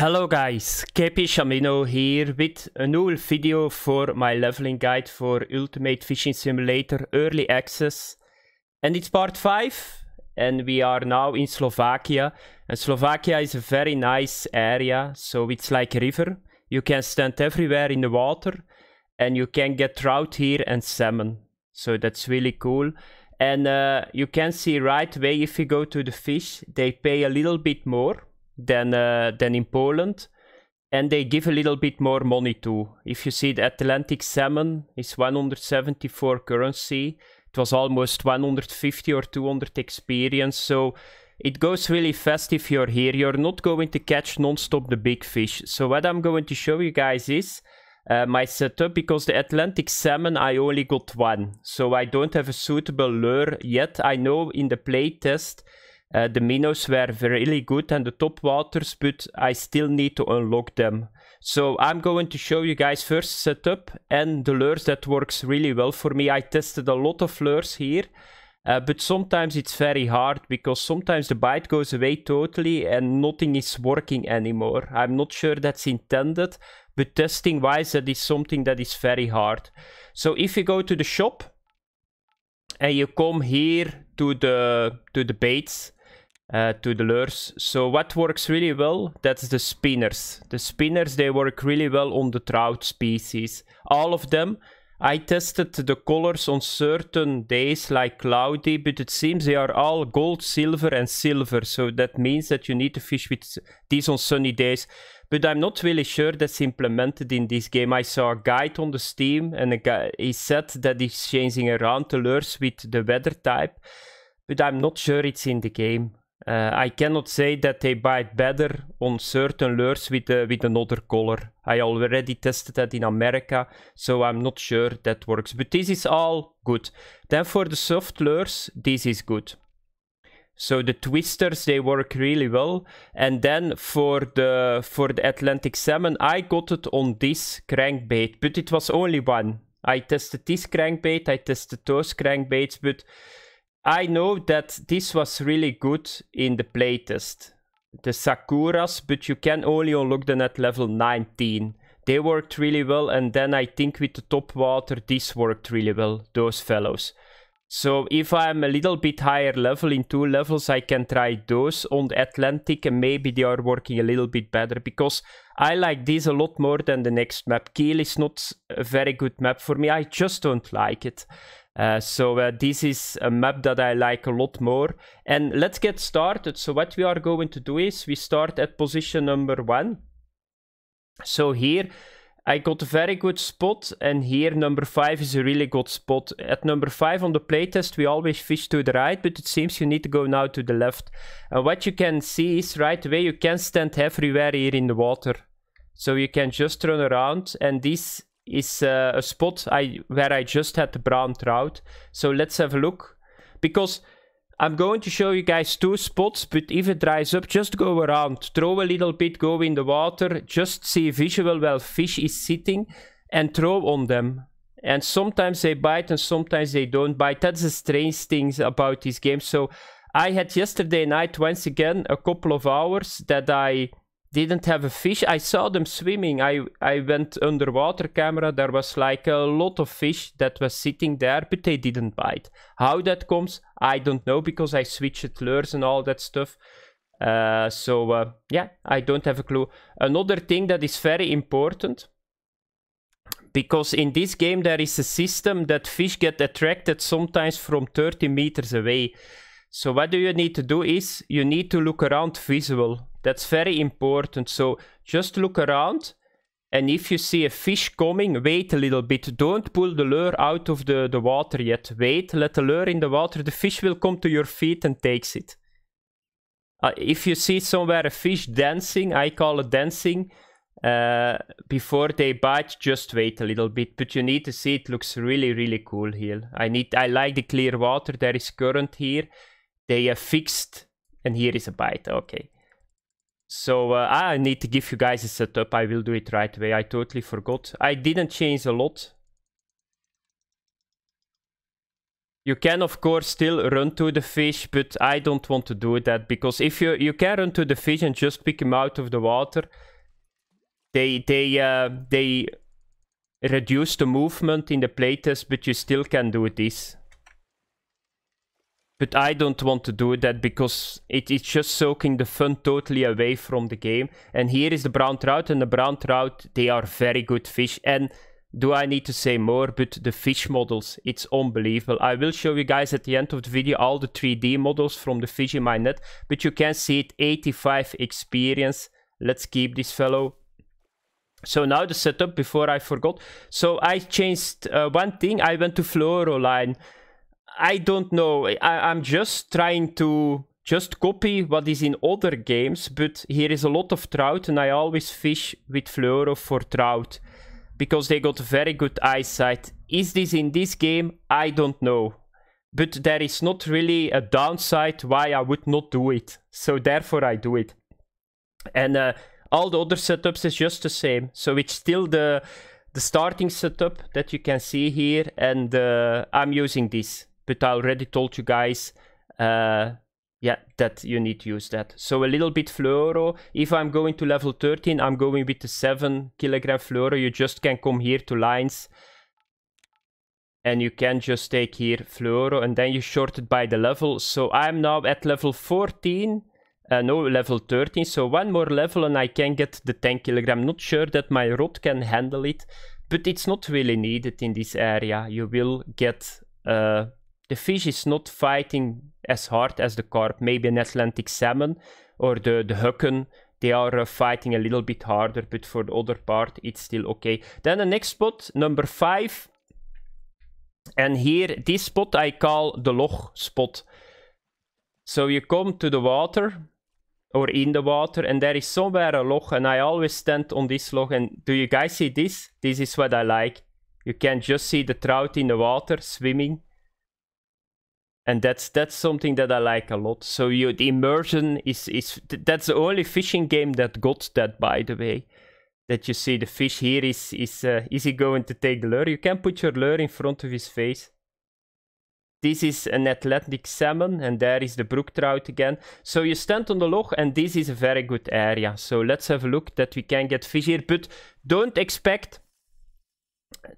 Hello guys, Kepi Shamino here with a new video for my leveling guide for Ultimate Fishing Simulator Early Access. And it's part 5 and we are now in Slovakia. And Slovakia is a very nice area, so it's like a river. You can stand everywhere in the water and you can get trout here and salmon. So that's really cool. And uh, you can see right away if you go to the fish, they pay a little bit more than uh, than in Poland, and they give a little bit more money too. If you see, the Atlantic salmon is 174 currency. It was almost 150 or 200 experience. So it goes really fast if you're here. You're not going to catch non-stop the big fish. So what I'm going to show you guys is uh, my setup because the Atlantic salmon, I only got one. So I don't have a suitable lure yet. I know in the play test uh, the minnows were really good and the top waters, but I still need to unlock them. So I'm going to show you guys first setup and the lures that works really well for me. I tested a lot of lures here, uh, but sometimes it's very hard because sometimes the bite goes away totally and nothing is working anymore. I'm not sure that's intended, but testing wise that is something that is very hard. So if you go to the shop and you come here to the to the baits, uh, to the lures. So what works really well, that's the spinners. The spinners, they work really well on the trout species. All of them. I tested the colors on certain days like cloudy, but it seems they are all gold, silver and silver. So that means that you need to fish with these on sunny days. But I'm not really sure that's implemented in this game. I saw a guide on the Steam and a guy, he said that he's changing around the lures with the weather type. But I'm not sure it's in the game. Uh, I cannot say that they bite better on certain lures with, uh, with another color. I already tested that in America, so I'm not sure that works. But this is all good. Then for the soft lures, this is good. So the twisters, they work really well. And then for the, for the Atlantic salmon, I got it on this crankbait, but it was only one. I tested this crankbait, I tested those crankbaits, but I know that this was really good in the playtest, the Sakuras, but you can only unlock them at level 19. They worked really well, and then I think with the top water, this worked really well, those fellows. So if I'm a little bit higher level in two levels, I can try those on the Atlantic and maybe they are working a little bit better because I like this a lot more than the next map. Kiel is not a very good map for me. I just don't like it. Uh, so uh, this is a map that I like a lot more. And let's get started. So what we are going to do is we start at position number one. So here I got a very good spot and here number five is a really good spot. At number five on the playtest we always fish to the right but it seems you need to go now to the left. And what you can see is right away you can stand everywhere here in the water. So you can just run around and this is uh, a spot I where I just had the brown trout. So let's have a look. Because I'm going to show you guys two spots, but if it dries up, just go around. Throw a little bit, go in the water, just see visual where fish is sitting and throw on them. And sometimes they bite and sometimes they don't bite. That's the strange things about these games. So I had yesterday night once again a couple of hours that I didn't have a fish. I saw them swimming. I, I went underwater camera. There was like a lot of fish that was sitting there, but they didn't bite. How that comes, I don't know because I switched lures and all that stuff. Uh, so uh, yeah, I don't have a clue. Another thing that is very important because in this game there is a system that fish get attracted sometimes from 30 meters away. So what do you need to do is you need to look around visual that's very important. So just look around. And if you see a fish coming, wait a little bit. Don't pull the lure out of the, the water yet. Wait, let the lure in the water. The fish will come to your feet and takes it. Uh, if you see somewhere a fish dancing, I call it dancing, uh, before they bite, just wait a little bit. But you need to see it looks really, really cool here. I need, I like the clear water. There is current here. They are fixed, and here is a bite. Okay. So uh, I need to give you guys a setup. I will do it right away. I totally forgot. I didn't change a lot. You can of course still run to the fish, but I don't want to do that because if you you can run to the fish and just pick them out of the water, they they uh, they reduce the movement in the playtest, but you still can do this. But I don't want to do that because it's just soaking the fun totally away from the game. And here is the brown trout. And the brown trout, they are very good fish. And do I need to say more? But the fish models, it's unbelievable. I will show you guys at the end of the video all the 3D models from the fish in my net. But you can see it, 85 experience. Let's keep this fellow. So now the setup before I forgot. So I changed uh, one thing. I went to Fluoroline. line I don't know. I, I'm just trying to just copy what is in other games, but here is a lot of trout, and I always fish with fluoro for trout because they got very good eyesight. Is this in this game? I don't know. But there is not really a downside why I would not do it. So therefore I do it. And uh, all the other setups is just the same. So it's still the the starting setup that you can see here. And uh, I'm using this but I already told you guys uh, yeah, that you need to use that. So a little bit fluoro. If I'm going to level 13, I'm going with the 7 kilogram fluoro. You just can come here to lines. And you can just take here fluoro and then you short it by the level. So I'm now at level 14. Uh, no, level 13. So one more level and I can get the 10 kilogram. Not sure that my rod can handle it. But it's not really needed in this area. You will get... Uh, the fish is not fighting as hard as the carp. Maybe an Atlantic salmon or the, the hucken, they are uh, fighting a little bit harder, but for the other part, it's still okay. Then the next spot, number five. And here, this spot I call the log spot. So you come to the water, or in the water, and there is somewhere a log, and I always stand on this log. And do you guys see this? This is what I like. You can just see the trout in the water swimming and that's that's something that I like a lot. So you the immersion is is that's the only fishing game that got that by the way. That you see the fish here is is uh, is he going to take the lure? You can put your lure in front of his face. This is an Atlantic salmon, and there is the brook trout again. So you stand on the loch, and this is a very good area. So let's have a look that we can get fish here, but don't expect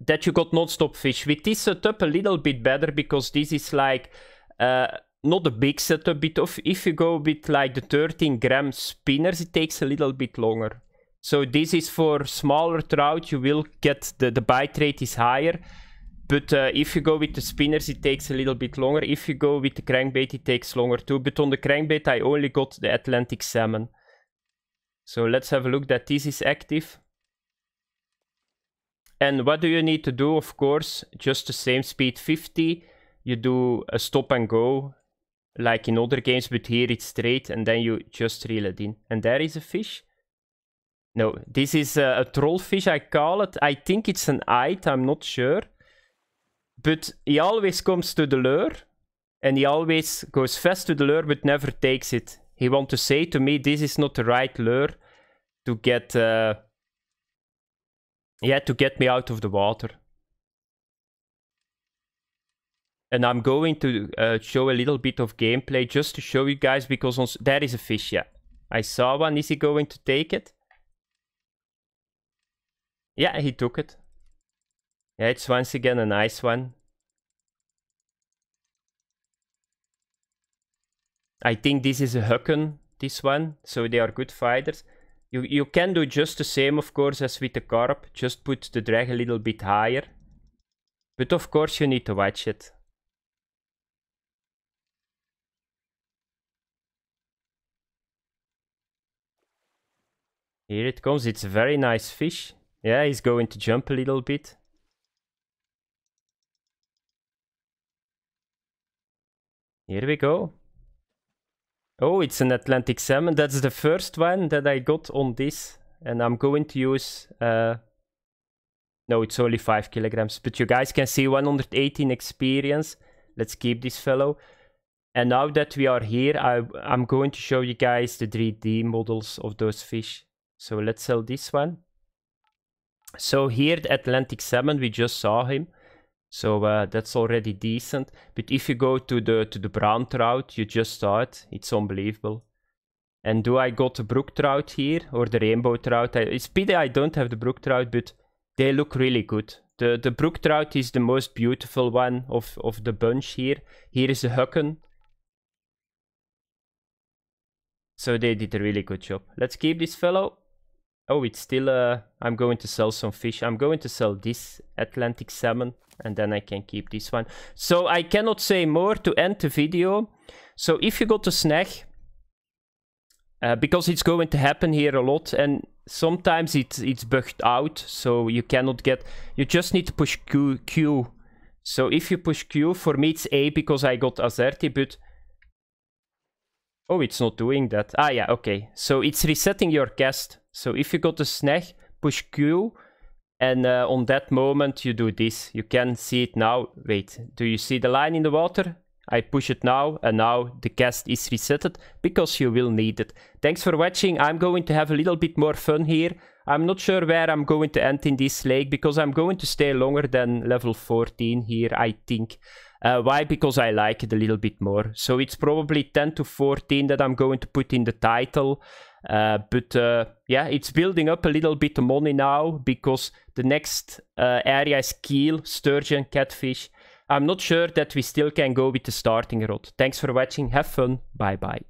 that you got non-stop fish. With this setup, up a little bit better because this is like uh, not a big setup, but of, if you go with like the 13 gram spinners, it takes a little bit longer. So this is for smaller trout, you will get the, the bite rate is higher. But uh, if you go with the spinners, it takes a little bit longer. If you go with the crankbait, it takes longer too. But on the crankbait, I only got the Atlantic salmon. So let's have a look that this is active. And what do you need to do, of course? Just the same speed 50 you do a stop and go like in other games, but here it's straight and then you just reel it in. And there is a fish. No, this is a, a troll fish, I call it. I think it's an ite, I'm not sure. But he always comes to the lure and he always goes fast to the lure but never takes it. He wants to say to me, this is not the right lure to get, uh, yeah, to get me out of the water. and I'm going to uh, show a little bit of gameplay just to show you guys because on, that is a fish, yeah. I saw one. Is he going to take it? Yeah, he took it. Yeah, it's once again a nice one. I think this is a Hucken, this one. So they are good fighters. You, you can do just the same, of course, as with the carp. Just put the drag a little bit higher. But of course you need to watch it. Here it comes. It's a very nice fish. Yeah, he's going to jump a little bit. Here we go. Oh, it's an Atlantic salmon. That's the first one that I got on this. And I'm going to use... Uh, no, it's only 5 kilograms. But you guys can see 118 experience. Let's keep this fellow. And now that we are here, I, I'm going to show you guys the 3D models of those fish. So let's sell this one. So here the Atlantic Salmon, we just saw him. So uh, that's already decent. But if you go to the to the brown trout, you just saw it. It's unbelievable. And do I got the brook trout here or the rainbow trout? I, it's pity I don't have the brook trout, but they look really good. The the brook trout is the most beautiful one of, of the bunch here. Here is the hucken. So they did a really good job. Let's keep this fellow. Oh, it's still, uh, I'm going to sell some fish. I'm going to sell this Atlantic salmon and then I can keep this one. So I cannot say more to end the video. So if you go to Snag, uh, because it's going to happen here a lot and sometimes it's, it's bugged out. So you cannot get, you just need to push Q. Q. So if you push Q, for me it's A because I got Azerty, but Oh, it's not doing that. Ah, yeah, okay. So it's resetting your cast. So if you go to snag, push Q. And uh, on that moment, you do this. You can see it now. Wait, do you see the line in the water? I push it now and now the cast is resetted because you will need it. Thanks for watching. I'm going to have a little bit more fun here. I'm not sure where I'm going to end in this lake because I'm going to stay longer than level 14 here, I think. Uh, why? Because I like it a little bit more. So it's probably 10 to 14 that I'm going to put in the title. Uh, but uh, yeah, it's building up a little bit of money now because the next uh, area is keel, sturgeon, catfish. I'm not sure that we still can go with the starting rod. Thanks for watching. Have fun. Bye bye.